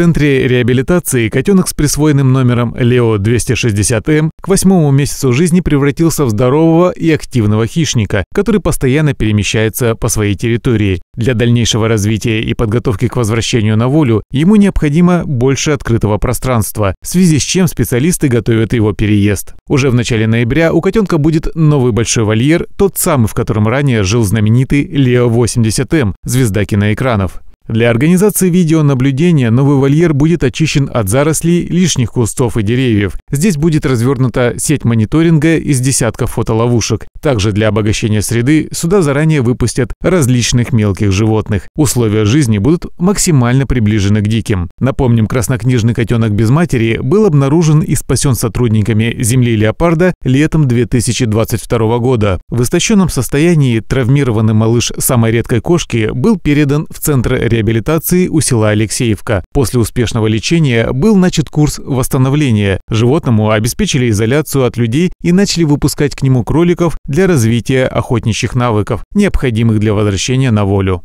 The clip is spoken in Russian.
центре реабилитации котенок с присвоенным номером Лео 260М к восьмому месяцу жизни превратился в здорового и активного хищника, который постоянно перемещается по своей территории. Для дальнейшего развития и подготовки к возвращению на волю ему необходимо больше открытого пространства, в связи с чем специалисты готовят его переезд. Уже в начале ноября у котенка будет новый большой вольер, тот самый, в котором ранее жил знаменитый Лео 80М, звезда киноэкранов. Для организации видеонаблюдения новый вольер будет очищен от зарослей, лишних кустов и деревьев. Здесь будет развернута сеть мониторинга из десятков фотоловушек. Также для обогащения среды сюда заранее выпустят различных мелких животных. Условия жизни будут максимально приближены к диким. Напомним, краснокнижный котенок без матери был обнаружен и спасен сотрудниками земли леопарда летом 2022 года. В истощенном состоянии травмированный малыш самой редкой кошки был передан в центр реабилитации реабилитации у села Алексеевка. После успешного лечения был начат курс восстановления. Животному обеспечили изоляцию от людей и начали выпускать к нему кроликов для развития охотничьих навыков, необходимых для возвращения на волю.